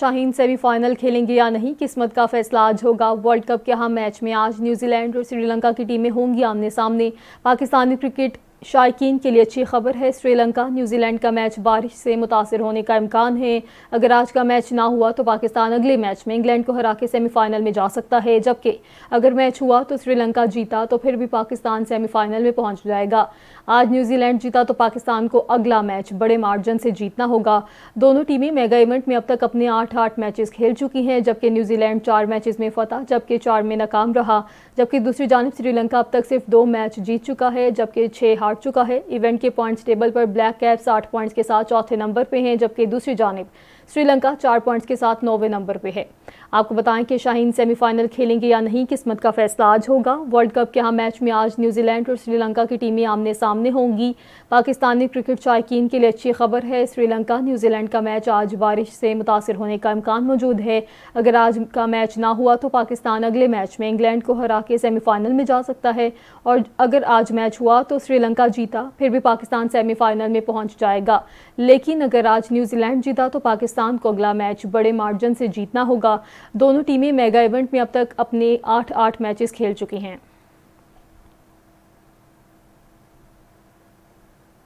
Shaheen semifinal खेलेंगे या नहीं किस्मत का फैसला आज होगा वर्ल्ड कप के हम मैच में आज न्यूजीलैंड और श्रीलंका की टीमें होंगी आमने सामने पाकिस्तानी क्रिकेट शायकीन के लिए अच्छी खबर है श्रीलंका न्यूजीलैंड का मैच बारिश से मुतासर होने का इम्कान है अगर आज का मैच ना हुआ तो पाकिस्तान अगले मैच में इंग्लैंड को हरा के सेमीफाइनल में जा सकता है जबकि अगर मैच हुआ तो श्रीलंका जीता तो फिर भी पाकिस्तान सेमीफाइनल में पहुंच जाएगा आज न्यूजीलैंड जीता तो पाकिस्तान को अगला मैच बड़े मार्जन से जीतना होगा दोनों टीमें मेगा इवेंट में अब तक अपने आठ आठ मैचेस खेल चुकी हैं जबकि न्यूजीलैंड चार मैचेस में फतह जबकि चार में नाकाम रहा जबकि दूसरी जानब श्रीलंका अब तक सिर्फ दो मैच जीत चुका है जबकि छः हार चुका है इवेंट के पॉइंट्स टेबल पर ब्लैक कैप्स आठ पॉइंट्स के साथ चौथे नंबर पे हैं जबकि दूसरी जानब श्रीलंका चार पॉइंट्स के साथ नौवे नंबर पे है आपको बताएं कि शाहीन सेमीफाइनल खेलेंगे या नहीं किस्मत का फैसला आज होगा वर्ल्ड कप के यहाँ मैच में आज न्यूजीलैंड और श्रीलंका की टीमें आमने सामने होंगी पाकिस्तानी क्रिकेट शायकीन के लिए अच्छी खबर है श्रीलंका न्यूजीलैंड का मैच आज बारिश से मुतासर होने का इम्कान मौजूद है अगर आज का मैच ना हुआ तो पाकिस्तान अगले मैच में इंग्लैंड को हरा के सेमीफाइनल में जा सकता है और अगर आज मैच हुआ तो श्रीलंका श्रीलंका जीता फिर भी पाकिस्तान सेमीफाइनल में पहुंच जाएगा लेकिन अगर आज न्यूजीलैंड जीता तो पाकिस्तान को अगला मैच बड़े मार्जिन से जीतना होगा दोनों टीमें मेगा इवेंट में अब तक अपने आठ आठ मैचेस खेल चुकी हैं